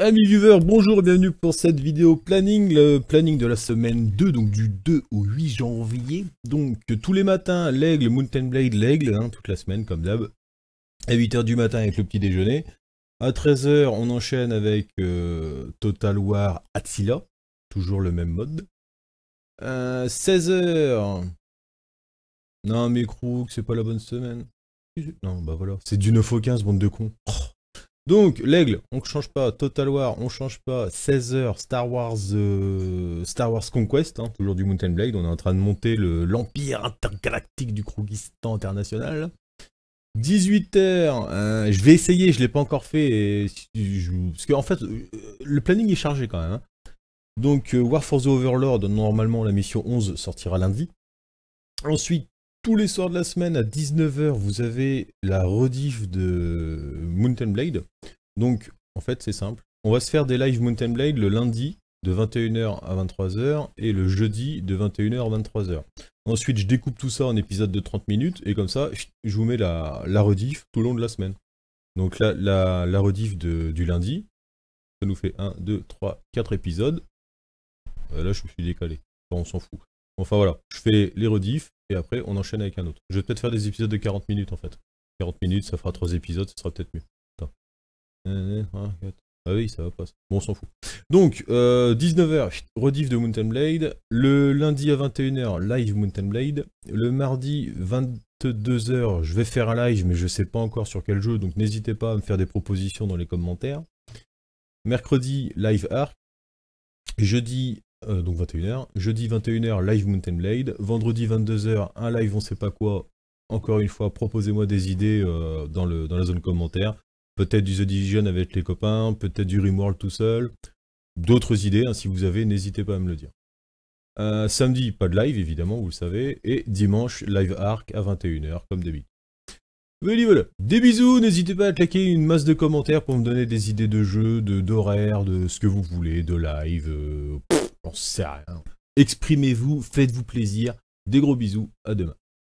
Amis viewers, bonjour, et bienvenue pour cette vidéo planning, le planning de la semaine 2, donc du 2 au 8 janvier. Donc tous les matins, l'aigle, Mountain Blade, l'aigle, hein, toute la semaine comme d'hab, à 8h du matin avec le petit déjeuner. À 13h, on enchaîne avec euh, Total War Attila, toujours le même mode. 16h, non mais Crook, c'est pas la bonne semaine. Non, bah voilà, c'est du 9 au 15, bande de cons. Oh. Donc, l'aigle, on ne change pas. Total War, on ne change pas. 16h, Star Wars euh, Star Wars Conquest, hein, toujours du Mountain Blade. On est en train de monter l'empire intergalactique du Krugistan international. 18h, euh, je vais essayer, je ne l'ai pas encore fait. parce qu'en en fait, euh, le planning est chargé quand même. Hein. Donc, War for the Overlord, normalement, la mission 11 sortira lundi. Ensuite, tous les soirs de la semaine à 19h, vous avez la rediff de Mountain Blade. Donc, en fait, c'est simple. On va se faire des live Mountain Blade le lundi de 21h à 23h et le jeudi de 21h à 23h. Ensuite, je découpe tout ça en épisode de 30 minutes et comme ça, je vous mets la, la rediff tout au long de la semaine. Donc là, la, la rediff du lundi, ça nous fait 1, 2, 3, 4 épisodes. Euh, là, je me suis décalé. on s'en fout. Enfin voilà, je fais les rediffs et après on enchaîne avec un autre. Je vais peut-être faire des épisodes de 40 minutes en fait. 40 minutes, ça fera 3 épisodes, ce sera peut-être mieux. Eh, eh, ah, ah oui, ça va pas. Bon, on s'en fout. Donc, 19h, euh, rediff de Mountain Blade. Le lundi à 21h, live Mountain Blade. Le mardi, 22h, je vais faire un live, mais je sais pas encore sur quel jeu, donc n'hésitez pas à me faire des propositions dans les commentaires. Mercredi, live Arc. Jeudi, euh, donc 21h. Jeudi, 21h, live Mountain Blade. Vendredi, 22h, un live on sait pas quoi. Encore une fois, proposez-moi des idées euh, dans, le, dans la zone commentaire peut-être du The Division avec les copains, peut-être du Rimworld tout seul, d'autres idées, hein, si vous avez, n'hésitez pas à me le dire. Euh, samedi, pas de live évidemment, vous le savez, et dimanche, live arc à 21h comme d'habitude. Voilà, voilà. Des bisous, n'hésitez pas à claquer une masse de commentaires pour me donner des idées de jeux, d'horaires, de, ce que vous voulez, de live, On ne sait rien. Exprimez-vous, faites-vous plaisir. Des gros bisous, à demain.